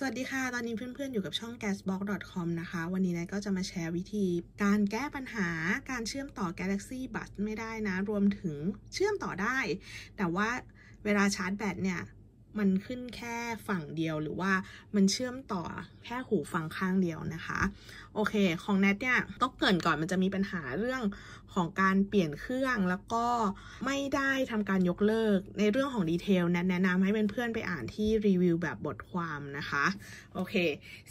สวัสดีค่ะ ตอนนี้เพื่อนๆ อยู่กับช่อง gasbox.com นะคะ วันนี้นายก็จะมาแชร์วิธีการแก้ปัญหาการเชื่อมต่อ Galaxy Buds ไม่ได้นะ รวมถึงเชื่อมต่อได้ แต่ว่าเวลาชาร์จแบตเนี่ยมันขึ้นแค่ฝั่งเดียวหรือว่ามันเชื่อมต่อแค่หูฟังข้างเดียวนะคะโอเคของแนทเนี่ยต้องเกินก่อนมันจะมีปัญหาเรื่องของการเปลี่ยนเครื่องแล้วก็ไม่ได้ทำการยกเลิกในเรื่องของดีเทลแนทแนะนำให้เเพื่อนๆไปอ่านที่รีวิวแบบบทความนะคะโอเค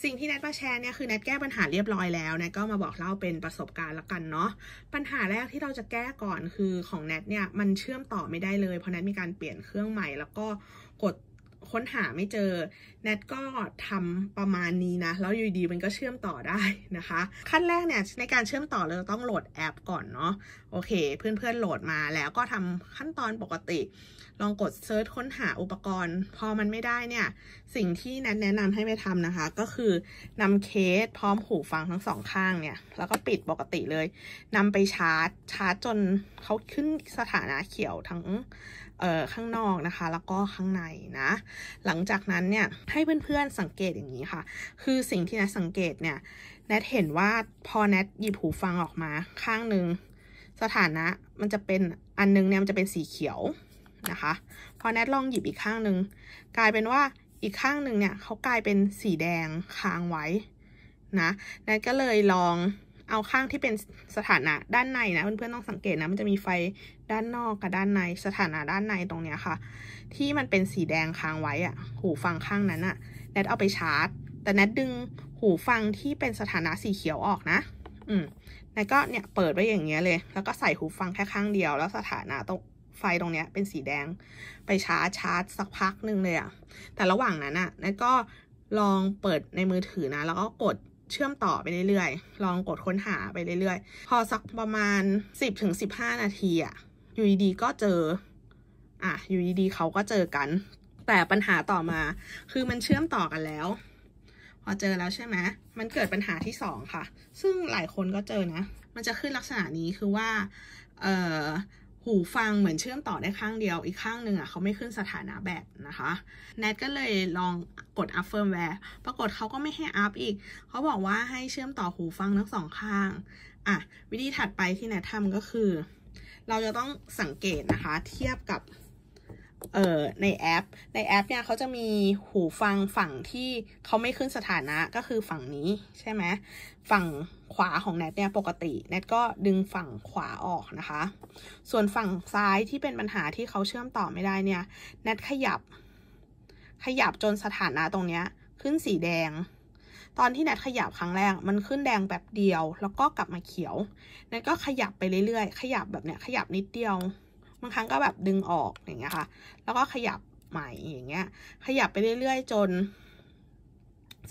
สิ่งที่แนทมาแชร์เนี่ยคือแนทแก้ปัญหาเรียบร้อยแล้วแนทก็มาบอกเล่าเป็นประสบการณ์ละกันเนาะปัญหาแรกที่เราจะแก้ก่อนคือของแนทเนี่ยมันเชื่อมต่อไม่ได้เลยเพราะแนทมีการเปลี่ยนเครื่องใหม่ แล้วก็กดค้นหาไม่เจอ แนทก็ทำประมาณนี้นะ แล้วอยู่ดีมันก็เชื่อมต่อได้นะคะ ขั้นแรกเนี่ยในการเชื่อมต่อเราต้องโหลดแอป ก่อนเนาะ โอเค เพื่อนเพื่อนโหลดมาแล้วก็ทำขั้นตอนปกติ ลองกดเซิร์ชค้นหาอุปกรณ์ พอมันไม่ได้เนี่ย สิ่งที่ แนทแนะนำให้ไปทำนะคะ ก็คือนำเคสพร้อมหูฟังทั้งสองข้างเนี่ย แล้วก็ปิดปกติเลย นำไปชาร์จชาร์จ จนเขาขึ้นสถานะเขียวทั้งข้างนอกนะคะ แล้วก็ข้างในนะหลังจากนั้นเนี่ยให้เพื่อน ๆ สังเกตอย่างนี้ค่ะ คือสิ่งที่แนทสังเกตเนี่ย แนทเห็นว่าพอแนทหยิบหูฟังออกมา ข้างหนึ่งสถานะมันจะเป็นอันนึงเนี่ยมันจะเป็นสีเขียวนะคะ พอแนทลองหยิบอีกข้างหนึ่งกลายเป็นว่าอีกข้างหนึ่งเนี่ยเขากลายเป็นสีแดงค้างไว้นะแนทก็เลยลองเอาข้างที่เป็นสถานะด้านในนะเพื่อนๆต้องสังเกตนะมันจะมีไฟด้านนอกกับด้านในสถานะด้านในตรงเนี้ยค่ะ ที่มันเป็นสีแดงค้างไว้อะหูฟังข้างนั้นอะแนทเอาไปชาร์จ แต่แนทดึงหูฟังที่เป็นสถานะสีเขียวออกนะ อืมแนทก็เนี่ยเปิดไว้อย่างเงี้ยเลย แล้วก็ใส่หูฟังแค่ข้างเดียว แล้วสถานะตรงไฟตรงเนี้ย เป็นสีแดง ไปชาร์จชาร์จ สักพักหนึ่งเลยอะแต่ระหว่างนั้นอะแนทก็ลองเปิดในมือถือนะ แล้วก็กดเชื่อมต่อไปเรื่อยๆ ลองกดค้นหาไปเรื่อยๆ พอสักประมาณ 1 0บถึงนาทีอะอยู่ดีๆก็เจอ อ่ะ อยู่ดีๆเขาก็เจอกัน แต่ปัญหาต่อมาคือมันเชื่อมต่อกันแล้ว พอเจอแล้วใช่ไหม มันเกิดปัญหาที่สองค่ะ ซึ่งหลายคนก็เจอนะ มันจะขึ้นลักษณะนี้คือว่าเออหูฟังเหมือนเชื่อมต่อได้ข้างเดียวอีกข้างหนึ่งอ่ะเขาไม่ขึ้นสถานะแบตนะคะแนทก็เลยลองกดอัพเฟิร์มแวร์ปรากฏเขาก็ไม่ให้อัพอีก เขาบอกว่าให้เชื่อมต่อหูฟังทั้งสองข้าง อ่ะ วิธีถัดไปที่แนททำก็คือ เราจะต้องสังเกตนะคะเทียบกับเอ่อในแอป ในแอปเนี่ยเขาจะมีหูฟังฝั่งที่เขาไม่ขึ้นสถานะก็คือฝั่งนี้ใช่ไหมฝั่งขวาของแนทเนี่ยปกติแนทก็ดึงฝั่งขวาออกนะคะ ส่วนฝั่งซ้ายที่เป็นปัญหาที่เขาเชื่อมต่อไม่ได้เนี่ยแนทขยับ ขยับจนสถานะตรงเนี้ยขึ้นสีแดง ตอนที่แนทขยับครั้งแรกมันขึ้นแดงแบบเดียว แล้วก็กลับมาเขียวแนทก็ขยับไปเรื่อยๆ ขยับแบบเนี้ยขยับนิดเดียวบางครั้งก็แบบดึงออกอย่างเงี้ยค่ะ แล้วก็ขยับใหม่อย่างเงี้ย ขยับไปเรื่อย ๆ จน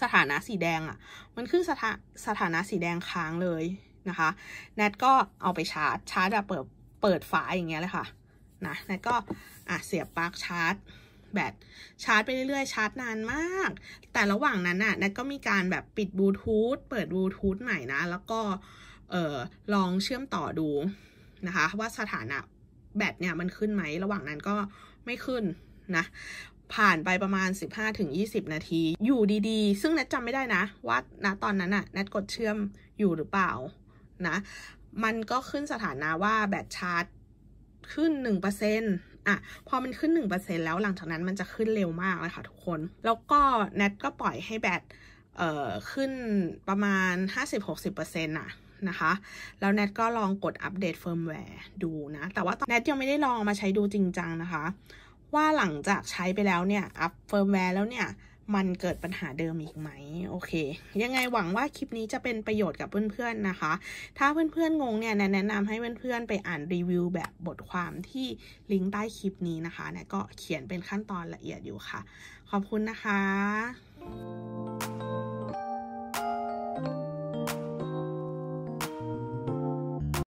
สถานะสีแดงอะ่ะ มันขึ้นสถาสถานะสีแดงค้างเลยนะคะ แนทก็เอาไปชาร์จ ชาร์จแบบเปิด เปิดฝาอย่างเงี้ยเลยค่ะ นะ แนทก็อ่ะเสียบปลั๊กชาร์จแบต ชาร์จไป เรื่อย ๆ ชาร์จนานมาก แต่ระหว่างนั้นน่ะแนทก็มีการแบบปิดบลูทูธ เปิดบลูทูธใหม่นะ แล้วก็เออลองเชื่อมต่อดูนะคะ ว่าสถานะแบตเนี่ยมันขึ้นไหมระหว่างนั้นก็ไม่ขึ้นนะ ผ่านไปประมาณ 15-20 นาที อยู่ดีๆ ซึ่งนัดจำไม่ได้นะ ว่าณตอนนั้นน่ะนัดกดเชื่อมอยู่หรือเปล่านะ มันก็ขึ้นสถานะว่าแบตชาร์จขึ้น 1%อ่ะ พอมันขึ้น 1%แล้วหลังจากนั้นมันจะขึ้นเร็วมากเลยค่ะทุกคน แล้วก็แนทก็ปล่อยให้แบตขึ้นประมาณ 50-60%น่ะนะคะแล้วแนทก็ลองกดอัปเดตเฟิร์มแวร์ดูนะ แต่ว่าแนทยังไม่ได้ลองมาใช้ดูจริงจังนะคะ ว่าหลังจากใช้ไปแล้วเนี่ย อัปเฟิร์มแวร์แล้วเนี่ยมันเกิดปัญหาเดิมอีกไหมโอเค ยังไงหวังว่าคลิปนี้จะเป็นประโยชน์กับเพื่อนๆนะคะ ถ้าเพื่อนๆงงเนี่ยแนะนำให้เพื่อนๆไปอ่านรีวิวแบบบทความที่ลิงก์ใต้คลิปนี้นะคะแนทก็เขียนเป็นขั้นตอนละเอียดอยู่ค่ะ ขอบคุณนะคะ